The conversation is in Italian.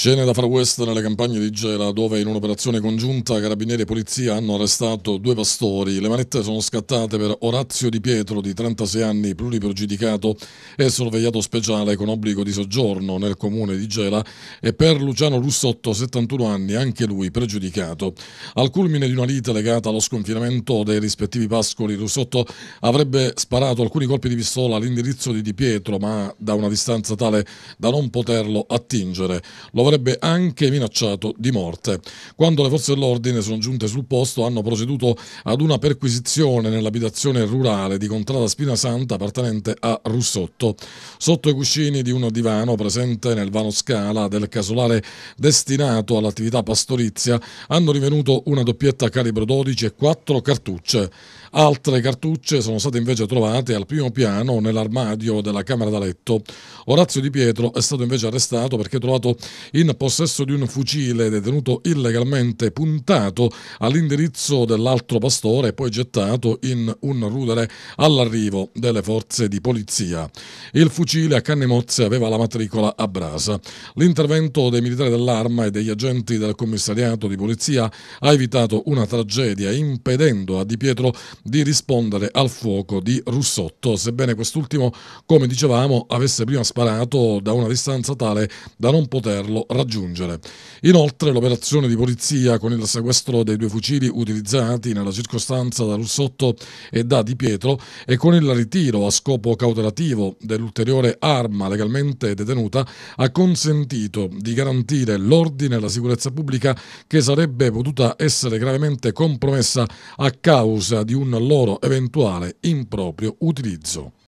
Scene da far west nelle campagne di Gela dove in un'operazione congiunta carabinieri e polizia hanno arrestato due pastori. Le manette sono scattate per Orazio Di Pietro di 36 anni pluripregiudicato e sorvegliato speciale con obbligo di soggiorno nel comune di Gela e per Luciano Russotto 71 anni anche lui pregiudicato. Al culmine di una lite legata allo sconfinamento dei rispettivi pascoli Russotto avrebbe sparato alcuni colpi di pistola all'indirizzo di Di Pietro ma da una distanza tale da non poterlo attingere. Lo avrebbe anche minacciato di morte. Quando le forze dell'ordine sono giunte sul posto hanno proceduto ad una perquisizione nell'abitazione rurale di Contrada Spina Santa appartenente a Russotto. Sotto i cuscini di un divano presente nel vano scala del casolare destinato all'attività pastorizia hanno rivenuto una doppietta calibro 12 e quattro cartucce. Altre cartucce sono state invece trovate al primo piano nell'armadio della camera da letto. Orazio Di Pietro è stato invece arrestato perché trovato in possesso di un fucile detenuto illegalmente puntato all'indirizzo dell'altro pastore e poi gettato in un rudere all'arrivo delle forze di polizia. Il fucile a canne mozze aveva la matricola a brasa. L'intervento dei militari dell'arma e degli agenti del commissariato di polizia ha evitato una tragedia impedendo a Di Pietro di rispondere al fuoco di Russotto, sebbene quest'ultimo, come dicevamo, avesse prima sparato da una distanza tale da non poterlo poterlo raggiungere. Inoltre l'operazione di polizia con il sequestro dei due fucili utilizzati nella circostanza da Russotto e da Di Pietro e con il ritiro a scopo cautelativo dell'ulteriore arma legalmente detenuta ha consentito di garantire l'ordine e la sicurezza pubblica che sarebbe potuta essere gravemente compromessa a causa di un loro eventuale improprio utilizzo.